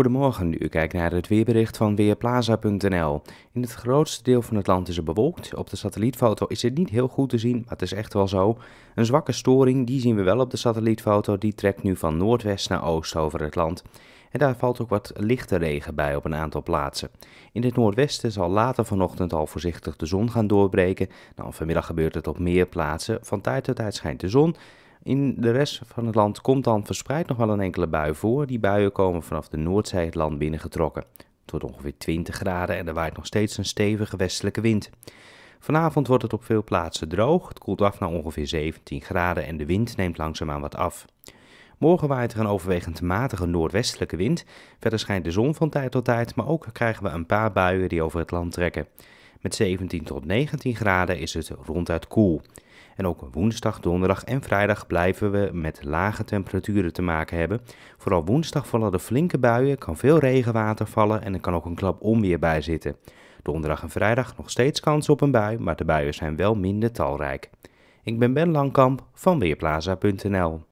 Goedemorgen, u kijkt naar het weerbericht van weerplaza.nl. In het grootste deel van het land is het bewolkt. Op de satellietfoto is dit niet heel goed te zien, maar het is echt wel zo. Een zwakke storing, die zien we wel op de satellietfoto, die trekt nu van noordwest naar oost over het land. En daar valt ook wat lichte regen bij op een aantal plaatsen. In het noordwesten zal later vanochtend al voorzichtig de zon gaan doorbreken. Nou, vanmiddag gebeurt het op meer plaatsen. Van tijd tot tijd schijnt de zon, in de rest van het land komt dan verspreid nog wel een enkele bui voor. Die buien komen vanaf de Noordzee het land binnengetrokken. Het wordt ongeveer 20 graden en er waait nog steeds een stevige westelijke wind. Vanavond wordt het op veel plaatsen droog. Het koelt af naar ongeveer 17 graden en de wind neemt langzaamaan wat af. Morgen waait er een overwegend matige noordwestelijke wind. Verder schijnt de zon van tijd tot tijd, maar ook krijgen we een paar buien die over het land trekken. Met 17 tot 19 graden is het ronduit koel. En ook woensdag, donderdag en vrijdag blijven we met lage temperaturen te maken hebben. Vooral woensdag vallen er flinke buien, kan veel regenwater vallen en er kan ook een klap onweer bij zitten. Donderdag en vrijdag nog steeds kans op een bui, maar de buien zijn wel minder talrijk. Ik ben Ben Langkamp van Weerplaza.nl